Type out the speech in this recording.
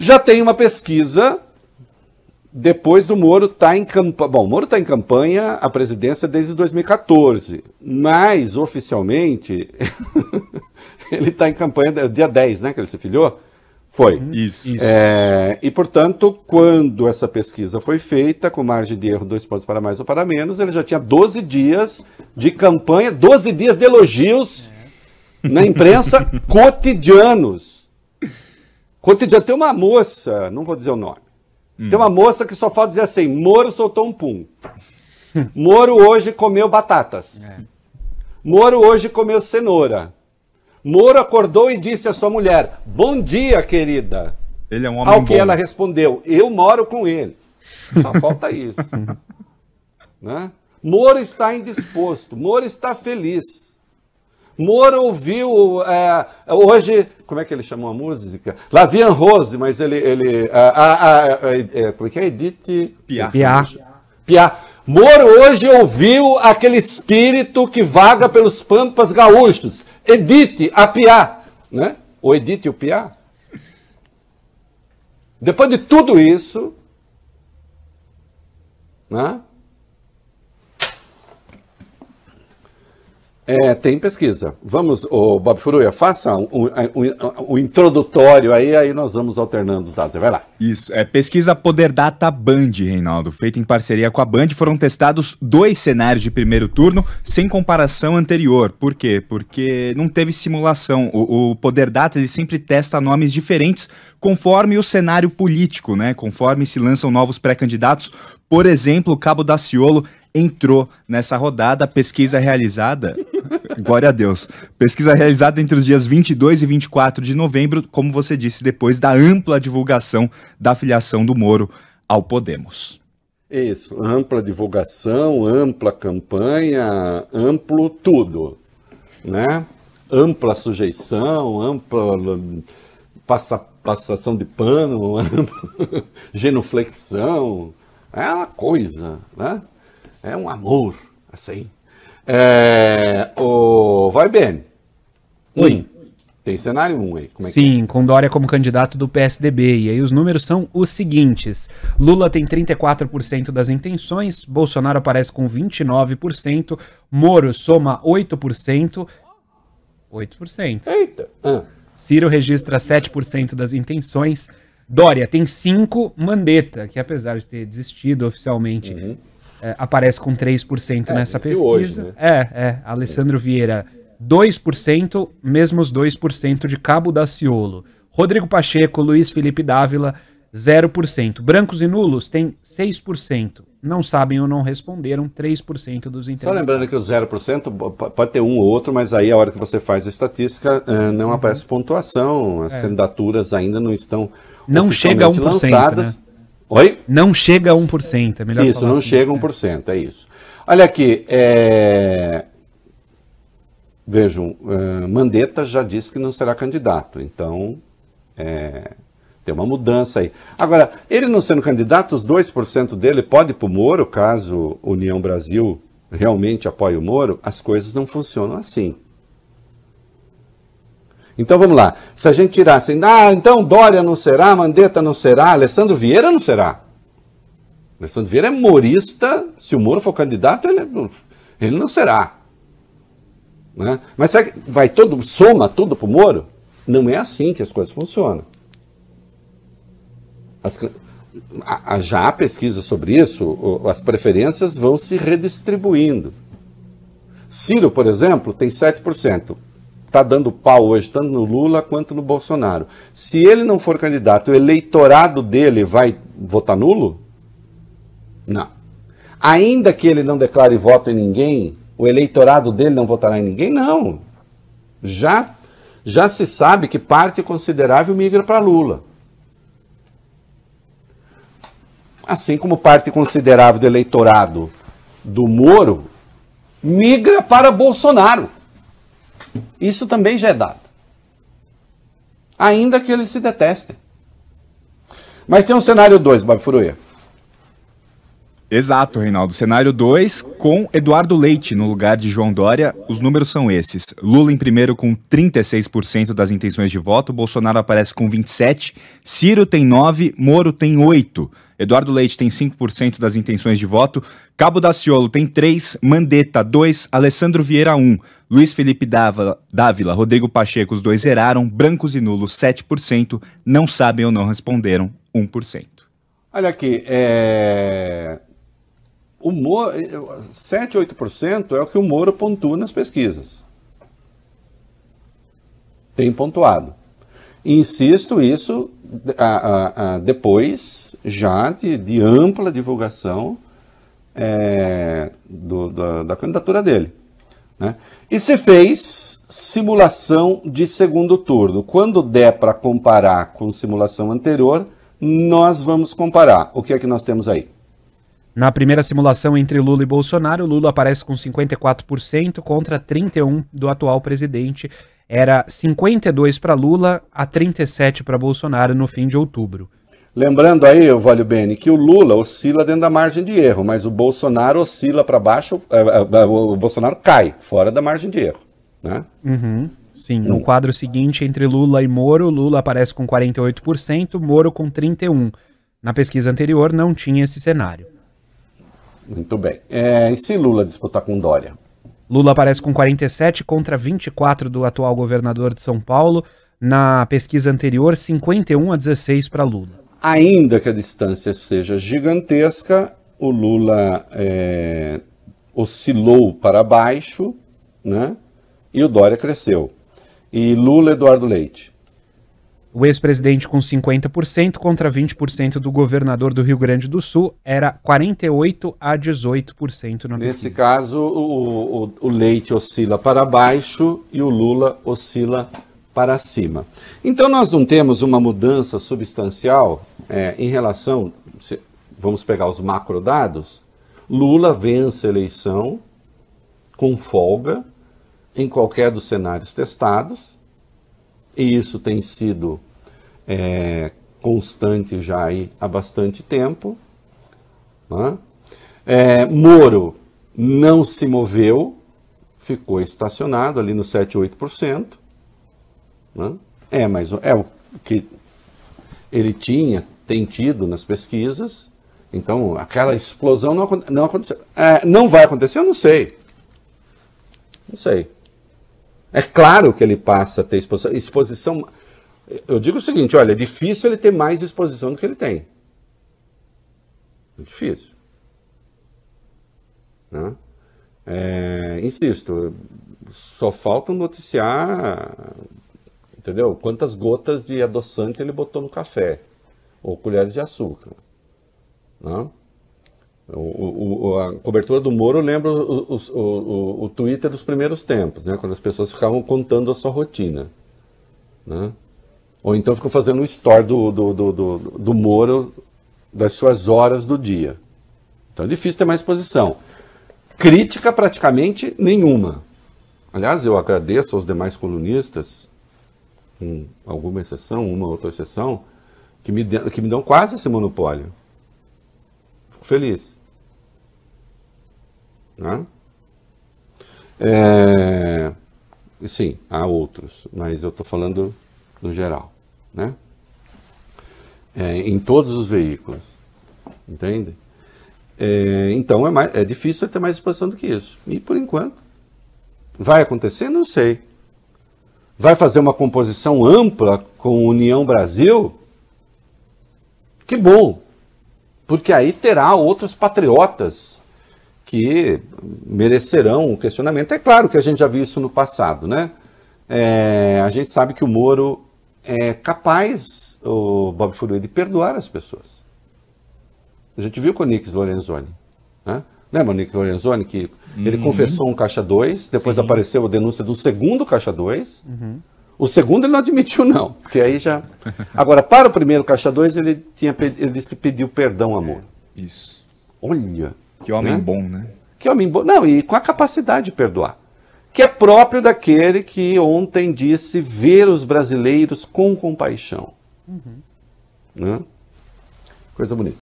Já tem uma pesquisa depois do Moro tá estar tá em campanha. Bom, o Moro está em campanha à presidência desde 2014, mas oficialmente ele está em campanha dia 10, né? Que ele se filiou? Foi. Uhum. Isso. É, e, portanto, quando essa pesquisa foi feita, com margem de erro, dois pontos para mais ou para menos, ele já tinha 12 dias de campanha, 12 dias de elogios é. na imprensa cotidianos. Quanto dia tem uma moça, não vou dizer o nome, hum. tem uma moça que só fala dizer assim: Moro soltou um pum. Moro hoje comeu batatas. É. Moro hoje comeu cenoura. Moro acordou e disse à sua mulher: Bom dia, querida. Ele é um homem Ao que ela respondeu: Eu moro com ele. Só falta isso. né? Moro está indisposto, Moro está feliz. Moro ouviu é, hoje, como é que ele chamou a música? Lavian Rose, mas ele. ele é, a, a, a, é, é, como é que é? Edith Piá Piaf. Moro hoje ouviu aquele espírito que vaga pelos pampas gaúchos. Edite a Piá, né? Ou Edite o Piá. Depois de tudo isso, né? É, tem pesquisa. Vamos, o Bob Furuia, faça o um, um, um, introdutório aí, aí nós vamos alternando os dados. Vai lá. Isso, é pesquisa Poder Data Band, Reinaldo, feita em parceria com a Band. Foram testados dois cenários de primeiro turno sem comparação anterior. Por quê? Porque não teve simulação. O, o Poder Data ele sempre testa nomes diferentes conforme o cenário político, né? Conforme se lançam novos pré-candidatos. Por exemplo, o Cabo Daciolo entrou nessa rodada, pesquisa realizada Glória a Deus. Pesquisa realizada entre os dias 22 e 24 de novembro, como você disse, depois da ampla divulgação da filiação do Moro ao Podemos. Isso, ampla divulgação, ampla campanha, amplo tudo, né? Ampla sujeição, ampla passa, passação de pano, ampla... genuflexão, é uma coisa, né? É um amor, assim. É, o... Vai bem. Oi. Um. Tem cenário 1 um aí. Como é Sim, que é? com Dória como candidato do PSDB. E aí os números são os seguintes: Lula tem 34% das intenções, Bolsonaro aparece com 29%, Moro soma 8%. 8%. Eita! Ah. Ciro registra 7% das intenções. Dória tem 5, Mandetta, que apesar de ter desistido oficialmente, uhum é, aparece com 3% é, nessa pesquisa. Hoje, né? É, é. Alessandro Vieira, 2%, mesmo os 2% de Cabo Daciolo. Rodrigo Pacheco, Luiz Felipe Dávila, 0%. Brancos e nulos têm 6%. Não sabem ou não responderam 3% dos entrevistados. Só lembrando que o 0% pode ter um ou outro, mas aí a hora que você faz a estatística eh, não uhum. aparece pontuação, as é. candidaturas ainda não estão não chega a 1%, lançadas. Né? Oi? Não chega a 1%, é melhor Isso, não assim, chega a 1%, né? é isso. Olha aqui, é... vejam, uh, Mandetta já disse que não será candidato, então é... tem uma mudança aí. Agora, ele não sendo candidato, os 2% dele pode ir para o Moro, caso União Brasil realmente apoie o Moro, as coisas não funcionam assim. Então vamos lá. Se a gente tirar assim, ah, então Dória não será, Mandetta não será, Alessandro Vieira não será. Alessandro Vieira é humorista, se o Moro for candidato, ele, é ele não será. Né? Mas será que vai todo, soma tudo pro Moro? Não é assim que as coisas funcionam. As, a, a, já há pesquisa sobre isso, as preferências vão se redistribuindo. Ciro, por exemplo, tem 7% está dando pau hoje, tanto no Lula quanto no Bolsonaro. Se ele não for candidato, o eleitorado dele vai votar nulo? Não. Ainda que ele não declare voto em ninguém, o eleitorado dele não votará em ninguém? Não. Já, já se sabe que parte considerável migra para Lula. Assim como parte considerável do eleitorado do Moro migra para Bolsonaro. Isso também já é dado. Ainda que eles se detestem. Mas tem um cenário 2, Bob Furuia. Exato, Reinaldo. Cenário 2, com Eduardo Leite no lugar de João Dória, os números são esses. Lula em primeiro com 36% das intenções de voto, Bolsonaro aparece com 27%, Ciro tem 9%, Moro tem 8%. Eduardo Leite tem 5% das intenções de voto, Cabo Daciolo tem 3, Mandetta 2, Alessandro Vieira 1, Luiz Felipe Dávila, Rodrigo Pacheco, os dois zeraram, brancos e nulos 7%, não sabem ou não responderam 1%. Olha aqui, é... o Moro, 7, 8% é o que o Moro pontua nas pesquisas. Tem pontuado. Insisto isso a, a, a, depois já de, de ampla divulgação é, do, da, da, candidatura dele. Né? E se fez simulação de segundo turno. Quando der para comparar com simulação anterior, nós vamos comparar. O que é que nós temos aí? Na primeira simulação entre Lula e Bolsonaro, Lula aparece com 54% contra 31% do atual presidente. Era 52% para Lula a 37% para Bolsonaro no fim de outubro. Lembrando aí, Valio Bene, que o Lula oscila dentro da margem de erro, mas o Bolsonaro oscila para baixo, é, é, é, o Bolsonaro cai fora da margem de erro, né? Uhum. Sim, no hum. quadro seguinte, entre Lula e Moro, Lula aparece com 48%, Moro com 31%. Na pesquisa anterior não tinha esse cenário. Muito bem. É, e se Lula disputar com Dória? Lula aparece com 47 contra 24 do atual governador de São Paulo. Na pesquisa anterior, 51 a 16 para Lula ainda que a distância seja gigantesca, o Lula é, oscilou para baixo, né? E o Dória cresceu. E Lula, Eduardo Leite. O ex-presidente com 50% contra 20% do governador do Rio Grande do Sul era 48 a 18% Nesse caso, o, o, o Leite oscila para baixo e o Lula oscila para cima. Então, nós não temos uma mudança substancial é, em relação, se, vamos pegar os macrodados, Lula vence a eleição com folga em qualquer dos cenários testados, e isso tem sido é, constante já aí há bastante tempo. Né? É, Moro não se moveu, ficou estacionado ali no 7,8%. Né? É, mas é o que ele tinha, tem tido nas pesquisas. Então, aquela explosão não, não aconteceu. É, não vai acontecer? Eu não sei. Não sei. É claro que ele passa a ter exposição. exposição eu digo o seguinte, olha, é difícil ele ter mais exposição do que ele tem. É difícil. Né? É, insisto, só falta noticiar entendeu? Quantas gotas de adoçante ele botou no café, ou colheres de açúcar. Não? Né? O, o, a cobertura do Moro lembra o, o, o, Twitter dos primeiros tempos, né? quando as pessoas ficavam contando a sua rotina. Né? Ou então ficam fazendo o story do, do, do, do, do Moro das suas horas do dia. Então é difícil ter mais posição. Crítica praticamente nenhuma. Aliás, eu agradeço aos demais colunistas com alguma exceção, uma outra exceção, que me, de, que me dão quase esse monopólio. Fico feliz. Né? É, sim, há outros, mas eu estou falando no geral. Né? É, em todos os veículos. Entende? É, então é, mais, é difícil ter mais expansão do que isso. E por enquanto. Vai acontecer? Não sei vai fazer uma composição ampla com União Brasil, que bom, porque aí terá outros patriotas que merecerão o um questionamento. É claro que a gente já viu isso no passado, né? É, a gente sabe que o Moro é capaz, o Bob Furui, de perdoar as pessoas. A gente viu com o Nix Lorenzoni, né? né, Monique Lorenzoni, que uhum. ele confessou um caixa 2, depois Sim. apareceu a denúncia do segundo caixa 2. Uhum. O segundo ele não admitiu, não, porque aí já. Agora, para o primeiro caixa 2, ele, tinha, ele disse que pediu perdão, amor. É, isso. Olha. Que homem né? bom, né? Que homem bom. Não, e com a capacidade de perdoar. Que é próprio daquele que ontem disse ver os brasileiros com compaixão. Uhum. Né? Coisa bonita.